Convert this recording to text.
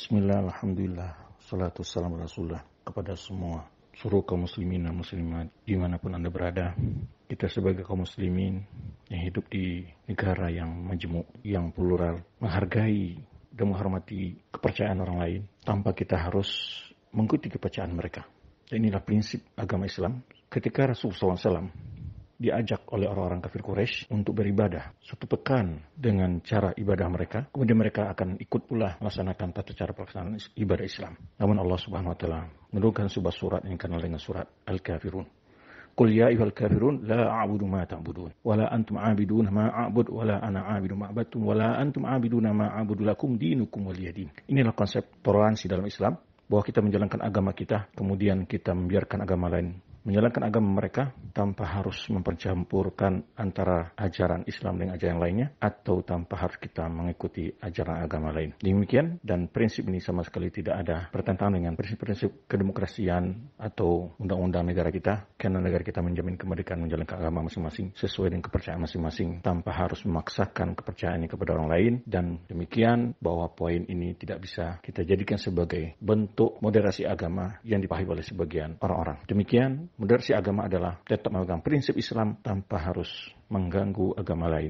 Bismillah, Alhamdulillah, salatu salam Rasulullah kepada semua Suruh kaum muslimin dan muslimat dimanapun anda berada. Kita sebagai kaum muslimin yang hidup di negara yang majemuk, yang plural, menghargai dan menghormati kepercayaan orang lain tanpa kita harus mengikuti kepercayaan mereka. Dan inilah prinsip agama Islam. Ketika Rasulullah SAW diajak oleh orang-orang kafir Quraisy untuk beribadah satu pekan dengan cara ibadah mereka. Kemudian mereka akan ikut pula melaksanakan tata cara pelaksanaan ibadah Islam. Namun Allah Subhanahu wa taala menurunkan sebuah surat yang kenal dengan surat Al-Kafirun. Qul ya ayyuhal kafirun la a'budu ma ta'budun wa la antum a'bidun ma a'bud wa la ana a'budu ma a'badtum wa la antum a'budun ma a'budu lakum dinukum waliyadin. Inilah konsep toleransi dalam Islam bahwa kita menjalankan agama kita, kemudian kita membiarkan agama lain menjalankan agama mereka tanpa harus mempercampurkan antara ajaran Islam dengan ajaran lainnya atau tanpa harus kita mengikuti ajaran agama lain. Demikian dan prinsip ini sama sekali tidak ada pertentangan dengan prinsip-prinsip kedemokrasian atau undang-undang negara kita karena negara kita menjamin kemerdekaan menjalankan agama masing-masing sesuai dengan kepercayaan masing-masing tanpa harus memaksakan kepercayaan kepada orang lain dan demikian bahwa poin ini tidak bisa kita jadikan sebagai bentuk moderasi agama yang dipahami oleh sebagian orang-orang. Demikian Moderasi agama adalah tetap memegang prinsip Islam tanpa harus mengganggu agama lain.